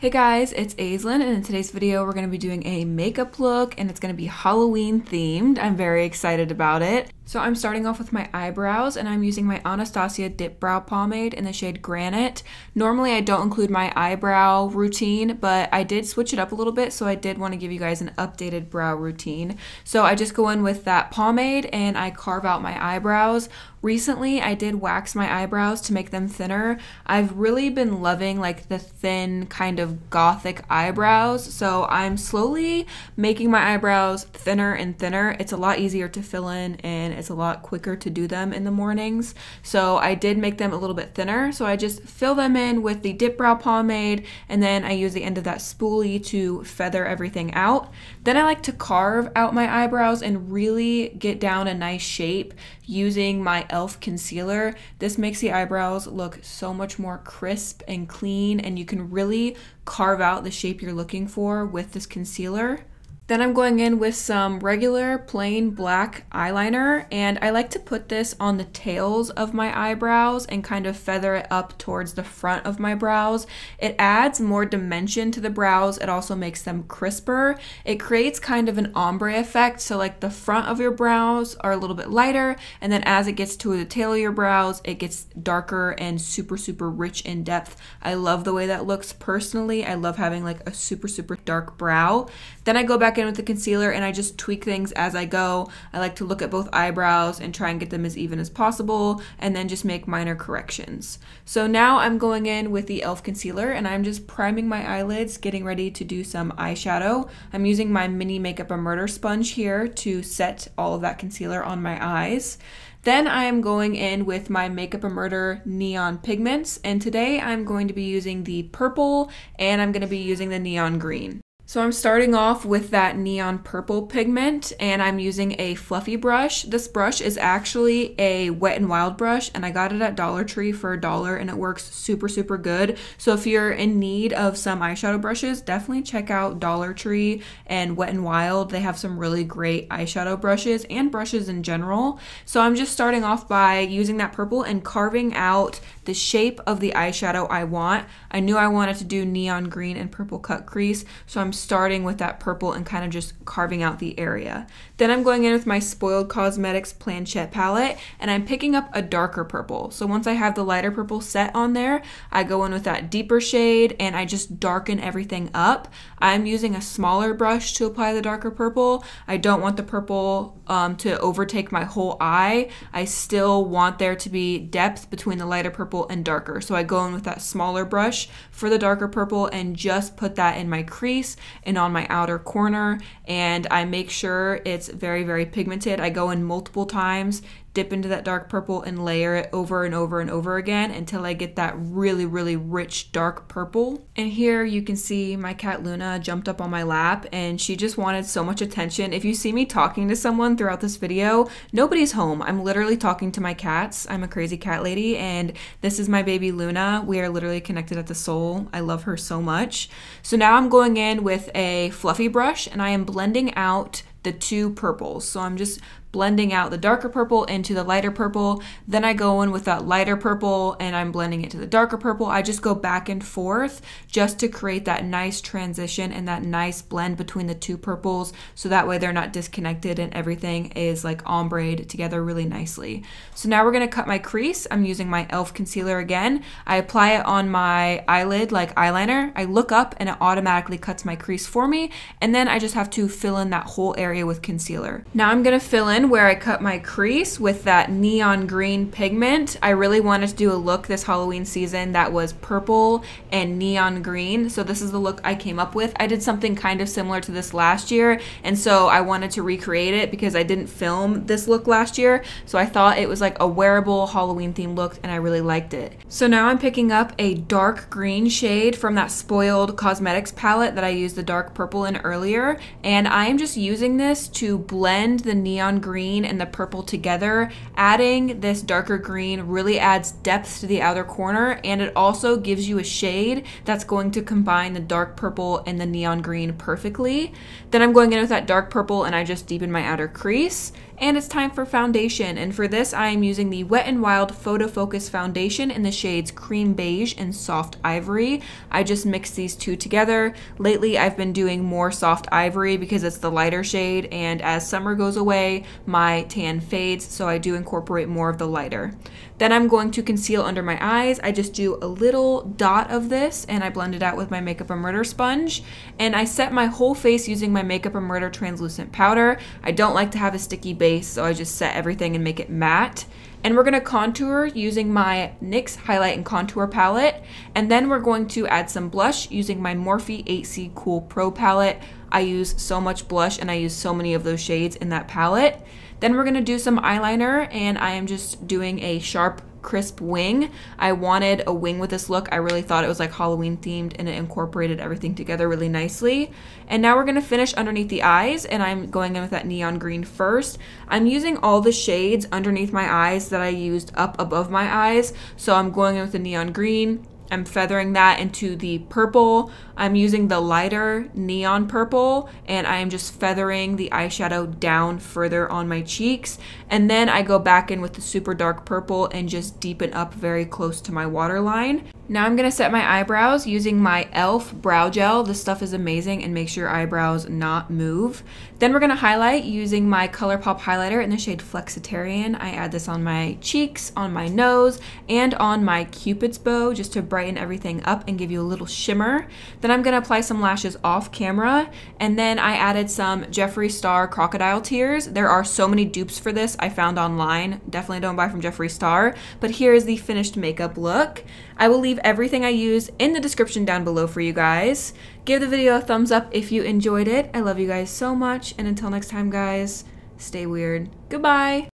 Hey guys, it's Aislinn and in today's video we're going to be doing a makeup look and it's going to be Halloween themed. I'm very excited about it. So I'm starting off with my eyebrows and I'm using my Anastasia Dip Brow Pomade in the shade Granite. Normally I don't include my eyebrow routine, but I did switch it up a little bit so I did want to give you guys an updated brow routine. So I just go in with that pomade and I carve out my eyebrows Recently, I did wax my eyebrows to make them thinner. I've really been loving like the thin kind of gothic eyebrows, so I'm slowly making my eyebrows thinner and thinner. It's a lot easier to fill in and it's a lot quicker to do them in the mornings. So I did make them a little bit thinner, so I just fill them in with the dip brow pomade and then I use the end of that spoolie to feather everything out. Then I like to carve out my eyebrows and really get down a nice shape using my e.l.f. concealer. This makes the eyebrows look so much more crisp and clean, and you can really carve out the shape you're looking for with this concealer. Then I'm going in with some regular plain black eyeliner and I like to put this on the tails of my eyebrows and kind of feather it up towards the front of my brows. It adds more dimension to the brows. It also makes them crisper. It creates kind of an ombre effect. So like the front of your brows are a little bit lighter and then as it gets to the tail of your brows, it gets darker and super, super rich in depth. I love the way that looks personally. I love having like a super, super dark brow. Then I go back in with the concealer and I just tweak things as I go. I like to look at both eyebrows and try and get them as even as possible and then just make minor corrections. So now I'm going in with the e.l.f. concealer and I'm just priming my eyelids, getting ready to do some eyeshadow. I'm using my mini Makeup a Murder sponge here to set all of that concealer on my eyes. Then I am going in with my Makeup a Murder Neon Pigments, and today I'm going to be using the purple and I'm going to be using the neon green. So I'm starting off with that neon purple pigment and I'm using a fluffy brush. This brush is actually a Wet n Wild brush and I got it at Dollar Tree for a dollar and it works super, super good. So if you're in need of some eyeshadow brushes, definitely check out Dollar Tree and Wet n Wild. They have some really great eyeshadow brushes and brushes in general. So I'm just starting off by using that purple and carving out the shape of the eyeshadow I want. I knew I wanted to do neon green and purple cut crease, so I'm starting with that purple and kind of just carving out the area. Then I'm going in with my Spoiled Cosmetics Planchette palette and I'm picking up a darker purple. So once I have the lighter purple set on there, I go in with that deeper shade and I just darken everything up. I'm using a smaller brush to apply the darker purple. I don't want the purple um, to overtake my whole eye. I still want there to be depth between the lighter purple and darker. So I go in with that smaller brush for the darker purple and just put that in my crease and on my outer corner and I make sure it's very, very pigmented. I go in multiple times dip into that dark purple and layer it over and over and over again until I get that really, really rich dark purple. And here you can see my cat Luna jumped up on my lap and she just wanted so much attention. If you see me talking to someone throughout this video, nobody's home. I'm literally talking to my cats. I'm a crazy cat lady and this is my baby Luna. We are literally connected at the soul. I love her so much. So now I'm going in with a fluffy brush and I am blending out the two purples. So I'm just blending out the darker purple into the lighter purple. Then I go in with that lighter purple and I'm blending it to the darker purple. I just go back and forth just to create that nice transition and that nice blend between the two purples. So that way they're not disconnected and everything is like ombre together really nicely. So now we're going to cut my crease. I'm using my e.l.f. concealer again. I apply it on my eyelid like eyeliner. I look up and it automatically cuts my crease for me. And then I just have to fill in that whole area with concealer. Now I'm going to fill in where I cut my crease with that neon green pigment. I really wanted to do a look this Halloween season that was purple and neon green. So this is the look I came up with. I did something kind of similar to this last year. And so I wanted to recreate it because I didn't film this look last year. So I thought it was like a wearable Halloween themed look and I really liked it. So now I'm picking up a dark green shade from that Spoiled Cosmetics palette that I used the dark purple in earlier. And I am just using this to blend the neon green green and the purple together. Adding this darker green really adds depth to the outer corner and it also gives you a shade that's going to combine the dark purple and the neon green perfectly. Then I'm going in with that dark purple and I just deepen my outer crease. And it's time for foundation. And for this, I am using the Wet n Wild Photo Focus Foundation in the shades Cream Beige and Soft Ivory. I just mix these two together. Lately, I've been doing more Soft Ivory because it's the lighter shade. And as summer goes away, my tan fades, so I do incorporate more of the lighter. Then I'm going to conceal under my eyes. I just do a little dot of this and I blend it out with my Makeup a Murder sponge. And I set my whole face using my Makeup a Murder translucent powder. I don't like to have a sticky base, so I just set everything and make it matte. And we're gonna contour using my NYX Highlight and Contour Palette. And then we're going to add some blush using my Morphe 8C Cool Pro Palette. I use so much blush and I use so many of those shades in that palette. Then we're gonna do some eyeliner and I am just doing a sharp crisp wing. I wanted a wing with this look. I really thought it was like Halloween themed and it incorporated everything together really nicely. And now we're going to finish underneath the eyes and I'm going in with that neon green first. I'm using all the shades underneath my eyes that I used up above my eyes. So I'm going in with the neon green I'm feathering that into the purple. I'm using the lighter neon purple and I am just feathering the eyeshadow down further on my cheeks. And then I go back in with the super dark purple and just deepen up very close to my waterline. Now I'm gonna set my eyebrows using my e.l.f. brow gel. This stuff is amazing and makes your eyebrows not move. Then we're gonna highlight using my ColourPop highlighter in the shade Flexitarian. I add this on my cheeks, on my nose, and on my cupid's bow just to brighten brighten everything up and give you a little shimmer. Then I'm gonna apply some lashes off camera. And then I added some Jeffree Star Crocodile Tears. There are so many dupes for this I found online. Definitely don't buy from Jeffree Star. But here is the finished makeup look. I will leave everything I use in the description down below for you guys. Give the video a thumbs up if you enjoyed it. I love you guys so much. And until next time, guys, stay weird. Goodbye.